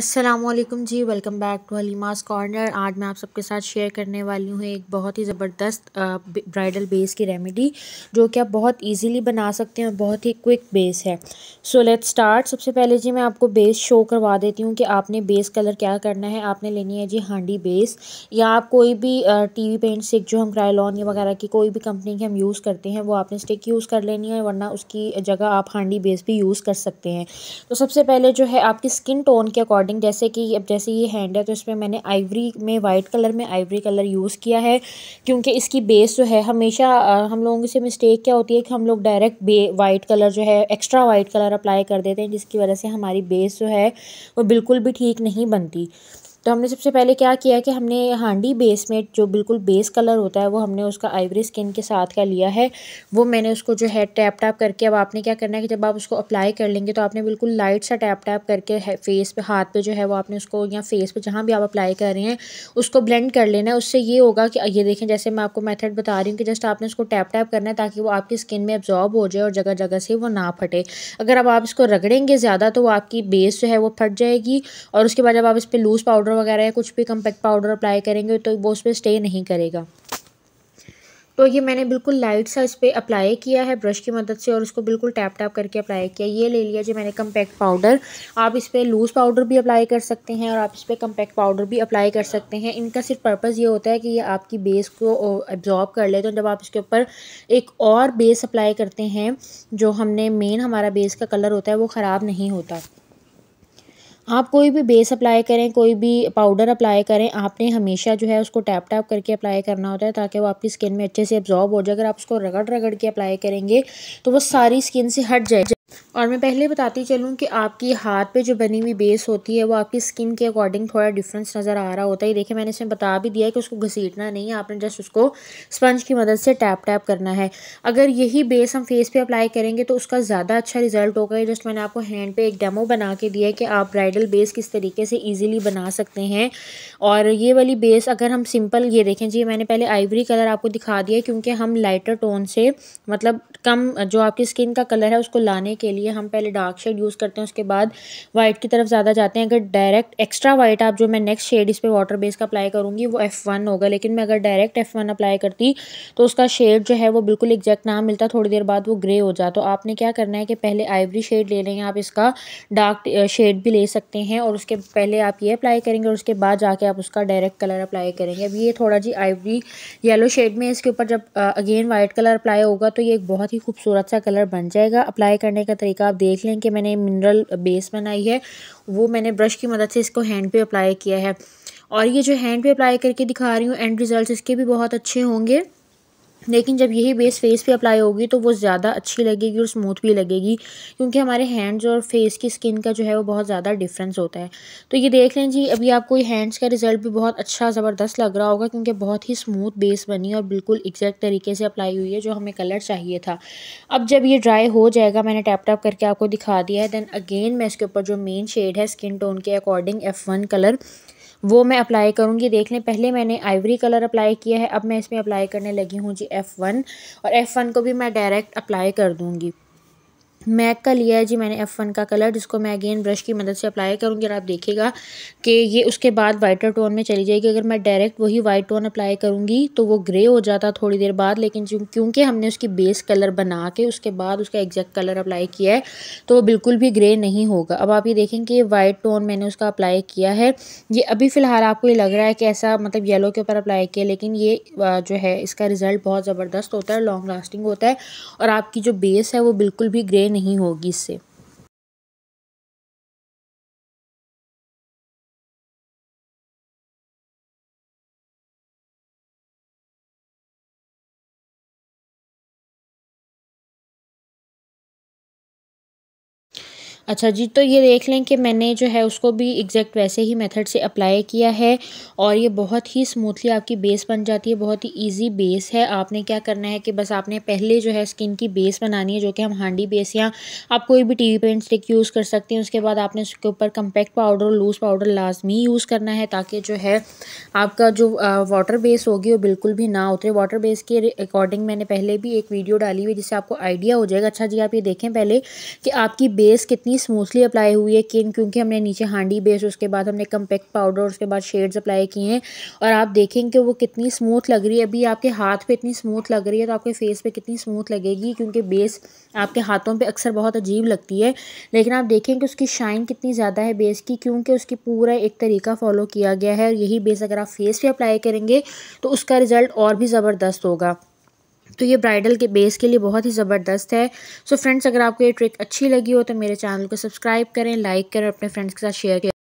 Aslam ji welcome back to Halima's corner आज मैं आप सबके साथ शेयर करने वाली हूँ एक बहुत ही ज़बरदस्त ब्राइडल बेस की रेमेडी जो कि आप बहुत इजीली बना सकते हैं बहुत ही क्विक बेस है सो लेट्स स्टार्ट सबसे पहले जी मैं आपको बेस शो करवा देती हूँ कि आपने बेस कलर क्या करना है आपने लेनी है जी हांडी बेस या आप कोई भी टी वी पेंट स्टिक जो हम क्रायलॉन या वगैरह की कोई भी कंपनी की हम यूज़ करते हैं वो आपने स्टिक यूज़ कर लेनी है वरना उसकी जगह आप हांडी बेस भी यूज़ कर सकते हैं तो सबसे पहले जो है आपकी स्किन टोन के अकॉर्डिंग अकॉर्डिंग जैसे कि अब जैसे ये हैंड है तो इसमें मैंने आइवरी में वाइट कलर में आइवरी कलर यूज़ किया है क्योंकि इसकी बेस जो है हमेशा हम लोगों से मिस्टेक क्या होती है कि हम लोग डायरेक्ट बे वाइट कलर जो है एक्स्ट्रा वाइट कलर अप्लाई कर देते हैं जिसकी वजह से हमारी बेस जो है वो बिल्कुल भी ठीक नहीं बनती तो हमने सबसे पहले क्या किया कि हमने हांडी बेस में जो बिल्कुल बेस कलर होता है वो हमने उसका आइवरी स्किन के साथ का लिया है वो मैंने उसको जो है टैप टैप करके अब आपने क्या करना है कि जब आप उसको अप्लाई कर लेंगे तो आपने बिल्कुल लाइट सा टैप टैप करके फेस पे हाथ पे जो है वो आपने उसको या फेस पे जहाँ भी आप अप्लाई कर रहे हैं उसको ब्लेंड कर लेना है उससे ये होगा कि ये देखें जैसे मैं आपको मैथड बता रही हूँ कि जस्ट आपने उसको टैप टैप करना है ताकि वो आपकी स्किन में एब्जॉर्ब हो जाए और जगह जगह से वो ना फटे अगर अब आप इसको रगड़ेंगे ज़्यादा तो वो आपकी बेस जो है वो फट जाएगी और उसके बाद जब आप इस पर लूज़ पाउडर पाउडर वगैरह या कुछ भी कम्पैक्ट पाउडर अप्लाई करेंगे तो वो उस पर स्टे नहीं करेगा तो ये मैंने बिल्कुल लाइट सा इस पर अप्लाई किया है ब्रश की मदद से और उसको बिल्कुल टैप टैप करके अप्लाई किया ये ले लिया जो मैंने कम्पैक्ट पाउडर आप इस पर लूज़ पाउडर भी अप्लाई कर सकते हैं और आप इस पर कम्पैक्ट पाउडर भी अप्लाई कर सकते हैं इनका सिर्फ पर्पज़ ये होता है कि ये आपकी बेस को एब्जॉर्ब कर लेते हैं जब आप इसके ऊपर एक और बेस अप्लाई करते हैं जो हमने मेन हमारा बेस का कलर होता है वो ख़राब नहीं होता आप कोई भी बेस अप्लाई करें कोई भी पाउडर अप्लाई करें आपने हमेशा जो है उसको टैप टैप करके अप्लाई करना होता है ताकि वो आपकी स्किन में अच्छे से एब्जॉर्ब हो जाए अगर आप उसको रगड़ रगड़ के अप्लाई करेंगे तो वो सारी स्किन से हट जाए और मैं पहले बताती चलूँ कि आपकी हाथ पे जो बनी हुई बेस होती है वो आपकी स्किन के अकॉर्डिंग थोड़ा डिफरेंस नज़र आ रहा होता है देखिए मैंने इसमें बता भी दिया है कि उसको घसीटना नहीं है आपने जस्ट उसको स्पंज की मदद से टैप टैप करना है अगर यही बेस हम फेस पे अप्लाई करेंगे तो उसका ज़्यादा अच्छा रिजल्ट होगा जस्ट मैंने आपको हैंड पर एक डेमो बना के दिया है कि आप ब्राइडल बेस किस तरीके से ईजिली बना सकते हैं और ये वाली बेस अगर हम सिंपल ये देखें जी मैंने पहले आइवरी कलर आपको दिखा दिया क्योंकि हम लाइटर टोन से मतलब कम जो आपकी स्किन का कलर है उसको लाने के लिए लिए हम पहले डार्क शेड यूज़ करते हैं उसके बाद वाइट की तरफ ज़्यादा जाते हैं अगर डायरेक्ट एक्स्ट्रा वाइट आप जो मैं नेक्स्ट शेड इस पर वाटर बेस का अप्लाई करूँगी वो एफ़ वन होगा लेकिन मैं अगर डायरेक्ट एफ़ वन अप्लाई करती तो उसका शेड जो है वो बिल्कुल एग्जैक्ट ना मिलता थोड़ी देर बाद वो ग्रे हो जाता तो आपने क्या करना है कि पहले आइवरी शेड ले लेंगे आप इसका डार्क शेड भी ले सकते हैं और उसके पहले आप ये अप्लाई करेंगे और उसके बाद जाके आप उसका डायरेक्ट कलर अप्लाई करेंगे अब ये थोड़ा जी आइवरी येलो शेड में इसके ऊपर जब अगेन वाइट कलर अप्लाई होगा तो ये एक बहुत ही खूबसूरत सा कलर बन जाएगा अप्लाई करने का तरीका तरीका आप देख लें कि मैंने मिनरल बेस बनाई है वो मैंने ब्रश की मदद से इसको हैंड पे अप्लाई किया है और ये जो हैंड पे अप्लाई करके दिखा रही हूँ एंड रिज़ल्ट इसके भी बहुत अच्छे होंगे लेकिन जब यही बेस फेस पे अप्लाई होगी तो वो ज़्यादा अच्छी लगेगी और स्मूथ भी लगेगी क्योंकि हमारे हैंड्स और फेस की स्किन का जो है वो बहुत ज़्यादा डिफरेंस होता है तो ये देख लें जी अभी आपको ये हैंड्स का रिज़ल्ट भी बहुत अच्छा ज़बरदस्त लग रहा होगा क्योंकि बहुत ही स्मूथ बेस बनी और बिल्कुल एग्जैक्ट तरीके से अप्लाई हुई है जो हमें कलर चाहिए था अब जब ये ड्राई हो जाएगा मैंने टैप टैप करके आपको दिखा दिया है देन अगेन मैं इसके ऊपर जो मेन शेड है स्किन टोन के अकॉर्डिंग एफ़ कलर वो मैं अप्लाई करूँगी देख लें पहले मैंने आइवरी कलर अप्लाई किया है अब मैं इसमें अप्लाई करने लगी हूँ जी एफ़ वन और एफ़ वन को भी मैं डायरेक्ट अप्लाई कर दूँगी मैक का लिया है जी मैंने एफ़ वन का कलर जिसको मैं अगेन ब्रश की मदद से अप्लाई करूँगी और आप देखिएगा कि ये उसके बाद वाइटर टोन में चली जाएगी अगर मैं डायरेक्ट वही वाइट टोन अप्लाई करूँगी तो वो ग्रे हो जाता थोड़ी देर बाद लेकिन क्योंकि हमने उसकी बेस कलर बना के उसके बाद उसका एग्जैक्ट कलर अप्लाई किया है तो वो बिल्कुल भी ग्रे नहीं होगा अब आप ये देखें कि वाइट टोन मैंने उसका अप्लाई किया है ये अभी फ़िलहाल आपको ये लग रहा है कि ऐसा मतलब येलो के ऊपर अप्लाई किया लेकिन ये जो है इसका रिज़ल्ट बहुत ज़बरदस्त होता है लॉन्ग लास्टिंग होता है और आपकी जो बेस है वो बिल्कुल भी ग्रे नहीं होगी इससे अच्छा जी तो ये देख लें कि मैंने जो है उसको भी एग्जैक्ट वैसे ही मेथड से अप्लाई किया है और ये बहुत ही स्मूथली आपकी बेस बन जाती है बहुत ही ईजी बेस है आपने क्या करना है कि बस आपने पहले जो है स्किन की बेस बनानी है जो कि हम हांडी बेस या आप कोई भी T V paint stick use कर सकते हैं उसके बाद आपने उसके ऊपर कम्पैक्ट पाउडर और लूज़ पाउडर लाजमी यूज़ करना है ताकि जो है आपका जो वाटर बेस होगी वो बिल्कुल भी ना उतरे वाटर बेस के अकॉर्डिंग मैंने पहले भी एक वीडियो डाली हुई जिससे आपको आइडिया हो जाएगा अच्छा जी आप ये देखें पहले कि आपकी बेस कितनी स्मूथली अप्लाई हुई है किन क्योंकि हमने नीचे हांडी बेस उसके बाद हमने कम्पैक्ट पाउडर उसके बाद शेड्स अप्लाई किए हैं और आप देखेंगे वो कितनी स्मूथ लग रही है अभी आपके हाथ पे इतनी स्मूथ लग रही है तो आपके फेस पे कितनी स्मूथ लगेगी क्योंकि बेस आपके हाथों पर अक्सर बहुत अजीब लगती है लेकिन आप देखें कि उसकी शाइन कितनी ज़्यादा है बेस की क्योंकि उसकी पूरा एक तरीका फॉलो किया गया है और यही बेस अगर आप फेस पर अप्लाई करेंगे तो उसका रिज़ल्ट और भी ज़बरदस्त होगा तो ये ब्राइडल के बेस के लिए बहुत ही ज़बरदस्त है सो so फ्रेंड्स अगर आपको ये ट्रिक अच्छी लगी हो तो मेरे चैनल को सब्सक्राइब करें लाइक करें अपने फ्रेंड्स के साथ शेयर करें